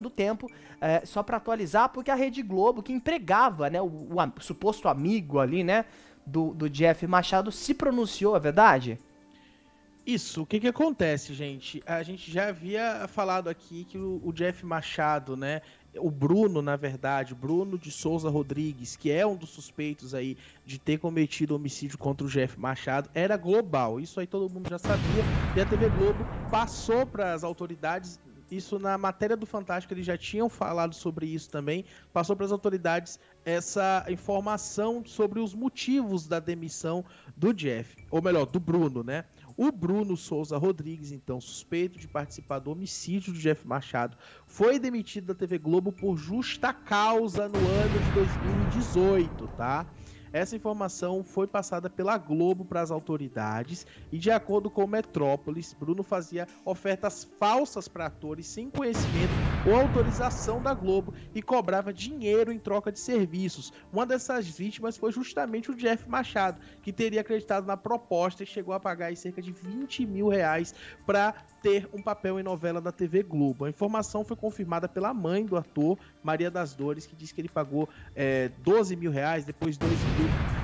do tempo, é, só para atualizar, porque a Rede Globo, que empregava né, o, o, o, suposto amigo ali, né, do, do Jeff Machado, se pronunciou, é verdade? Isso, o que que acontece, gente? A gente já havia falado aqui que o, o Jeff Machado, né, o Bruno, na verdade, Bruno de Souza Rodrigues, que é um dos suspeitos aí de ter cometido homicídio contra o Jeff Machado, era global. Isso aí todo mundo já sabia. E a TV Globo passou para as autoridades isso na matéria do Fantástico eles já tinham falado sobre isso também. Passou para as autoridades essa informação sobre os motivos da demissão do Jeff, ou melhor, do Bruno, né? O Bruno Souza Rodrigues, então suspeito de participar do homicídio do Jeff Machado, foi demitido da TV Globo por justa causa no ano de 2018, tá? Essa informação foi passada pela Globo para as autoridades e, de acordo com Metrópolis, Bruno fazia ofertas falsas para atores sem conhecimento ou autorização da Globo e cobrava dinheiro em troca de serviços. Uma dessas vítimas foi justamente o Jeff Machado, que teria acreditado na proposta e chegou a pagar cerca de 20 mil reais para ter um papel em novela da TV Globo. A informação foi confirmada pela mãe do ator, Maria das Dores, que disse que ele pagou é, 12 mil reais, depois 2 mil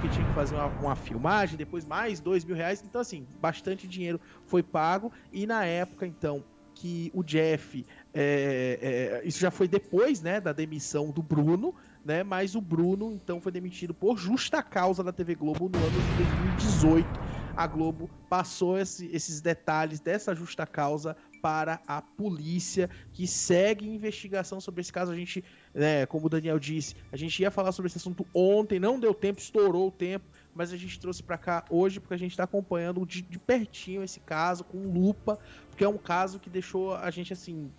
que tinha que fazer uma, uma filmagem, depois mais 2 mil reais. Então, assim, bastante dinheiro foi pago e na época, então, que o Jeff. É, é, isso já foi depois né, da demissão do Bruno, né? Mas o Bruno então foi demitido por justa causa da TV Globo no ano de 2018 a Globo passou esse, esses detalhes dessa justa causa para a polícia, que segue investigação sobre esse caso. A gente, né, como o Daniel disse, a gente ia falar sobre esse assunto ontem, não deu tempo, estourou o tempo mas a gente trouxe para cá hoje porque a gente está acompanhando de, de, pertinho esse caso, com lupa, porque é um caso que deixou a gente assim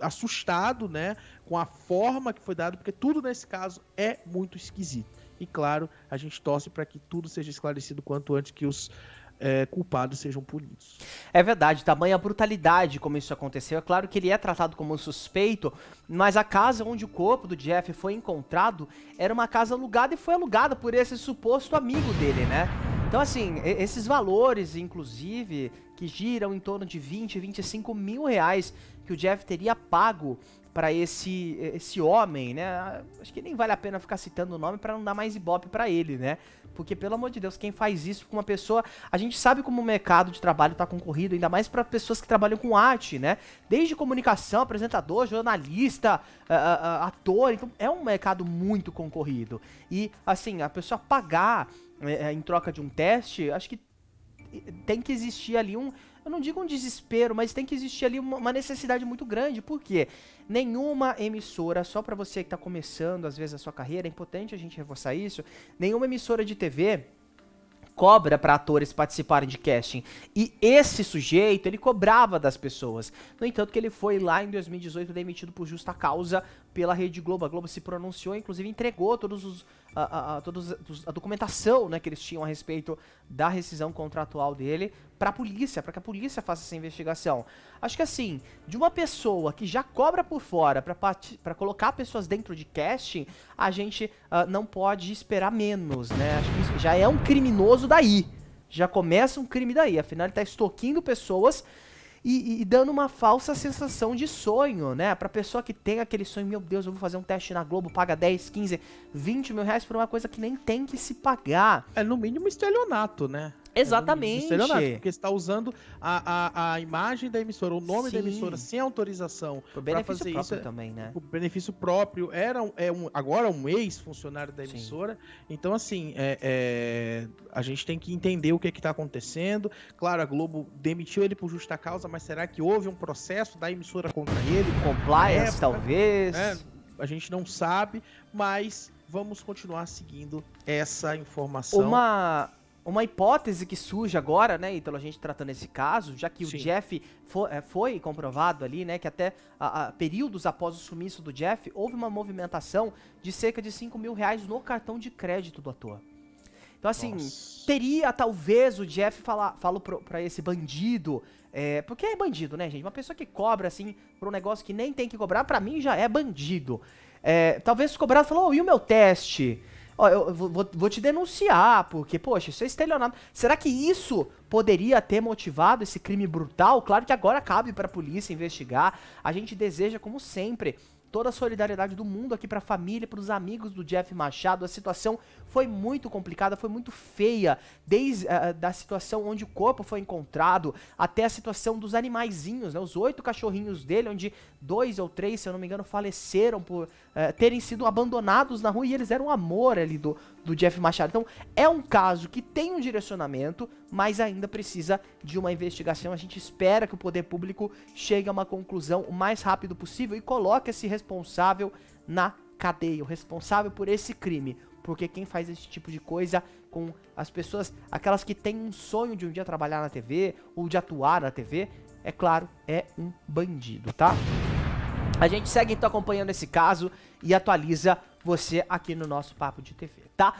assustado, né, com a forma que foi dado, porque tudo nesse caso é muito esquisito. E claro, a gente torce para que tudo seja esclarecido quanto antes que os é, culpados sejam punidos. É verdade, tamanha brutalidade como isso aconteceu. É claro que ele é tratado como um suspeito, mas a casa onde o corpo do Jeff foi encontrado era uma casa alugada e foi alugada por esse suposto amigo dele, né? Então, assim, esses valores, inclusive, que giram em torno de 20, 25 mil reais que o Jeff teria pago para esse esse homem, né? Acho que nem vale a pena ficar citando o nome para não dar mais ibope para ele, né? Porque pelo amor de Deus, quem faz isso com uma pessoa, a gente sabe como o mercado de trabalho tá concorrido, ainda mais para pessoas que trabalham com arte, né? Desde comunicação, apresentador, jornalista, uh, uh, ator, então é um mercado muito concorrido. E assim, a pessoa pagar é, é, em troca de um teste, acho que tem que existir ali um. Eu não digo um desespero, mas tem que existir ali uma, necessidade muito grande. porque Nenhuma emissora, só para você que está começando às vezes a sua carreira, é importante a gente reforçar isso. Nenhuma emissora de TV cobra para atores participarem de casting. E esse sujeito, ele cobrava das pessoas. No entanto, que ele foi lá em 2018 demitido por justa causa pela Rede Globo. A Globo se pronunciou, inclusive entregou todos os, a, a, a, todos, a documentação né, que eles tinham a respeito da rescisão contratual dele para a polícia, para que a polícia faça essa investigação. Acho que assim, de uma pessoa que já cobra por fora para colocar pessoas dentro de casting, a gente uh, não pode esperar menos, né? Acho que isso já é um criminoso daí. Já começa um crime daí. Afinal, ele está estoquindo pessoas e, e, dando uma falsa sensação de sonho, né? Pra pessoa que tem aquele sonho, meu Deus, eu vou fazer um teste na Globo, paga 10, 15, 20 mil reais por uma coisa que nem tem que se pagar. É no mínimo estelionato, né? Exatamente. É estelionato, porque está usando a, a, a, imagem da emissora, o nome Sim. da emissora, sem autorização. O benefício fazer próprio isso, é, também, né? O benefício próprio. Era um, é um, agora é um ex-funcionário da emissora. Sim. Então, assim, é, é, a gente tem que entender o que é está acontecendo. Claro, a Globo demitiu ele por justa causa, mas será que houve um processo da emissora contra ele? Compliance, talvez. É, a gente não sabe, mas vamos continuar seguindo essa informação. Uma uma hipótese que surge agora, né, Ítalo, a gente tratando esse caso, já que Sim. o Jeff foi, eh, foi, comprovado ali, né, que até a, a, períodos após o sumiço do Jeff, houve uma movimentação de cerca de 5 mil reais no cartão de crédito do ator. Então, assim, Nossa. teria talvez o Jeff falar, falo pra esse bandido, é, porque é bandido, né, gente? Uma pessoa que cobra, assim, por um negócio que nem tem que cobrar, para mim já é bandido. É, talvez cobrar e falou, oh, e o meu teste? Ó, eu vou, vou te denunciar, porque, poxa, isso é estelionato. Será que isso poderia ter motivado esse crime brutal? Claro que agora cabe para a polícia investigar. A gente deseja, como sempre, toda a solidariedade do mundo aqui para a família, para os amigos do Jeff Machado. A situação foi muito complicada, foi muito feia, desde uh, da situação onde o corpo foi encontrado até a situação dos animaizinhos, né? Os oito cachorrinhos dele, onde dois ou três, se eu não me engano, faleceram por é, terem sido abandonados na rua e eles eram amor ali do, do Jeff Machado. Então é um caso que tem um direcionamento, mas ainda precisa de uma investigação. A gente espera que o poder público chegue a uma conclusão o mais rápido possível e coloque esse responsável na cadeia, o responsável por esse crime. Porque quem faz esse tipo de coisa com as pessoas, aquelas que têm um sonho de um dia trabalhar na TV ou de atuar na TV, é claro, é um bandido, tá? A gente segue então acompanhando esse caso e atualiza você aqui no nosso Papo de TV, tá?